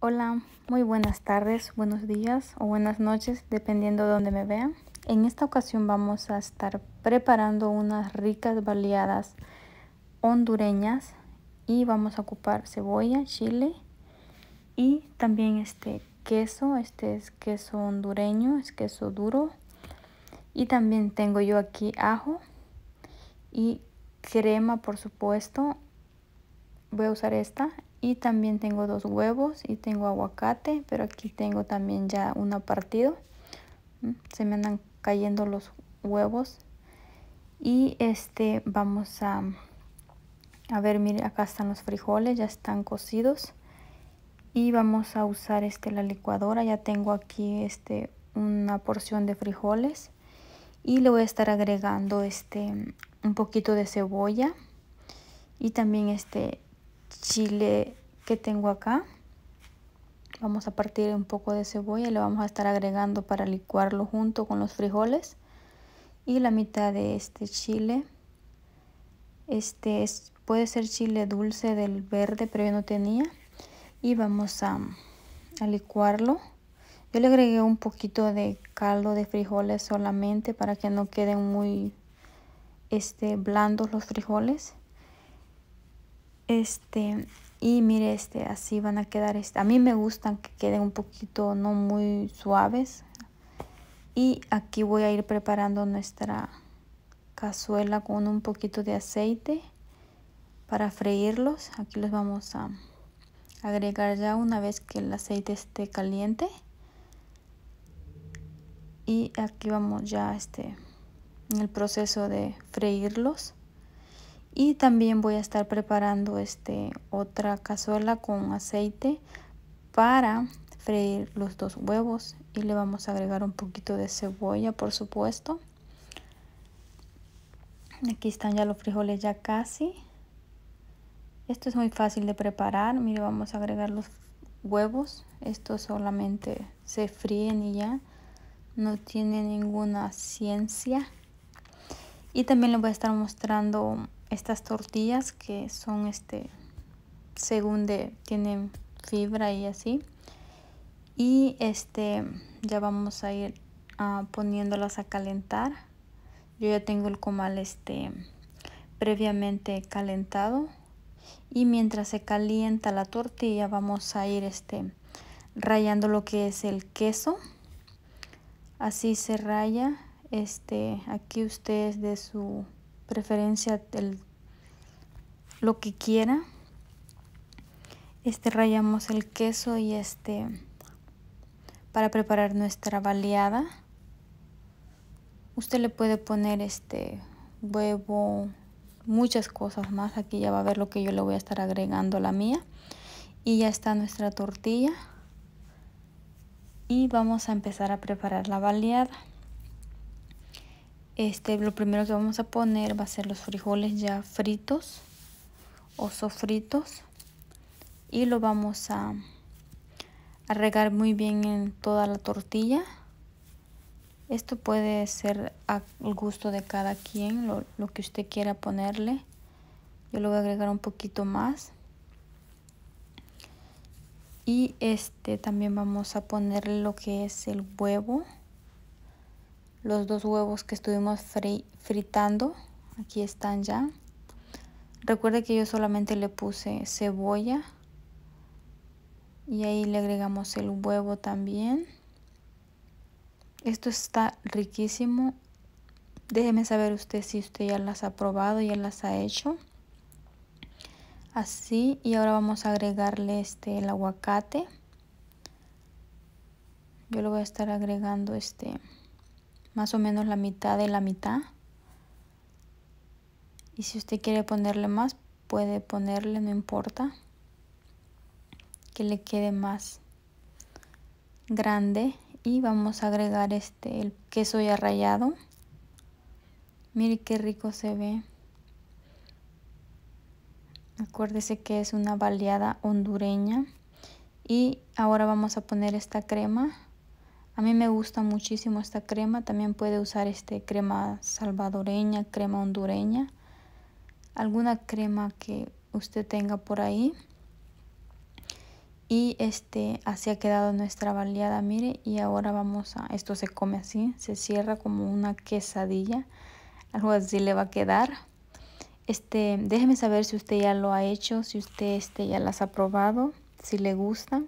Hola, muy buenas tardes, buenos días o buenas noches, dependiendo de donde me vean. En esta ocasión vamos a estar preparando unas ricas baleadas hondureñas y vamos a ocupar cebolla, chile y también este queso, este es queso hondureño, es queso duro. Y también tengo yo aquí ajo y crema, por supuesto. Voy a usar esta, y también tengo dos huevos y tengo aguacate pero aquí tengo también ya uno partido mm, se me andan cayendo los huevos y este vamos a a ver mire acá están los frijoles ya están cocidos y vamos a usar este la licuadora ya tengo aquí este una porción de frijoles y le voy a estar agregando este un poquito de cebolla y también este chile que tengo acá. Vamos a partir un poco de cebolla, le vamos a estar agregando para licuarlo junto con los frijoles. Y la mitad de este chile. Este es, puede ser chile dulce del verde, pero yo no tenía. Y vamos a, a licuarlo. Yo le agregué un poquito de caldo de frijoles solamente para que no queden muy este, blandos los frijoles. Este, y mire, este, así van a quedar. Este, a mí me gustan que queden un poquito no muy suaves. Y aquí voy a ir preparando nuestra cazuela con un poquito de aceite para freírlos. Aquí los vamos a agregar ya una vez que el aceite esté caliente. Y aquí vamos ya este, en el proceso de freírlos y también voy a estar preparando este otra cazuela con aceite para freír los dos huevos y le vamos a agregar un poquito de cebolla por supuesto aquí están ya los frijoles ya casi esto es muy fácil de preparar mire vamos a agregar los huevos esto solamente se fríen y ya no tiene ninguna ciencia y también les voy a estar mostrando estas tortillas que son este según de tienen fibra y así y este ya vamos a ir ah, poniéndolas a calentar yo ya tengo el comal este previamente calentado y mientras se calienta la tortilla vamos a ir este rayando lo que es el queso así se raya este, aquí usted de su preferencia lo que quiera. Este rayamos el queso y este para preparar nuestra baleada. Usted le puede poner este huevo, muchas cosas más. Aquí ya va a ver lo que yo le voy a estar agregando a la mía. Y ya está nuestra tortilla. Y vamos a empezar a preparar la baleada. Este, lo primero que vamos a poner va a ser los frijoles ya fritos o sofritos y lo vamos a, regar muy bien en toda la tortilla. Esto puede ser al gusto de cada quien, lo, lo, que usted quiera ponerle. Yo lo voy a agregar un poquito más. Y este también vamos a ponerle lo que es el huevo los dos huevos que estuvimos fritando. Aquí están ya. Recuerde que yo solamente le puse cebolla. Y ahí le agregamos el huevo también. Esto está riquísimo. Déjeme saber usted si usted ya las ha probado, ya las ha hecho. Así, y ahora vamos a agregarle este, el aguacate. Yo lo voy a estar agregando este más o menos la mitad de la mitad. Y si usted quiere ponerle más, puede ponerle, no importa. Que le quede más grande. Y vamos a agregar este, el queso ya rallado. Mire qué rico se ve. Acuérdese que es una baleada hondureña. Y ahora vamos a poner esta crema a mí me gusta muchísimo esta crema. También puede usar este crema salvadoreña, crema hondureña. Alguna crema que usted tenga por ahí. Y este, así ha quedado nuestra baleada, mire. Y ahora vamos a, esto se come así, se cierra como una quesadilla. Algo así le va a quedar. Este, déjeme saber si usted ya lo ha hecho, si usted este, ya las ha probado, si le gusta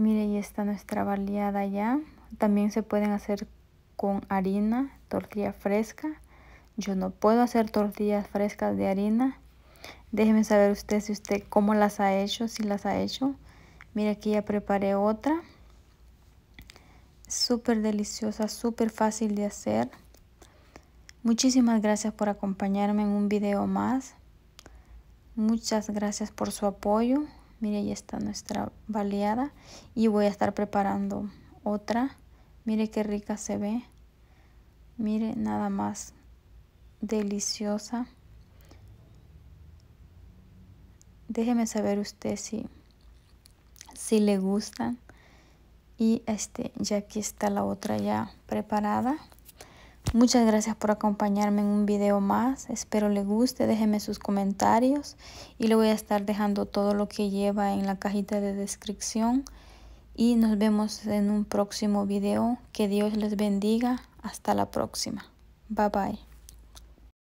mire, y está nuestra baleada ya. También se pueden hacer con harina, tortilla fresca. Yo no puedo hacer tortillas frescas de harina. Déjeme saber usted si usted cómo las ha hecho, si las ha hecho. Mire, aquí ya preparé otra. Súper deliciosa, súper fácil de hacer. Muchísimas gracias por acompañarme en un video más. Muchas gracias por su apoyo mire ya está nuestra baleada y voy a estar preparando otra mire qué rica se ve mire nada más deliciosa déjeme saber usted si si le gustan y este ya aquí está la otra ya preparada Muchas gracias por acompañarme en un video más. Espero le guste. Déjeme sus comentarios y le voy a estar dejando todo lo que lleva en la cajita de descripción. Y nos vemos en un próximo video. Que Dios les bendiga. Hasta la próxima. Bye bye.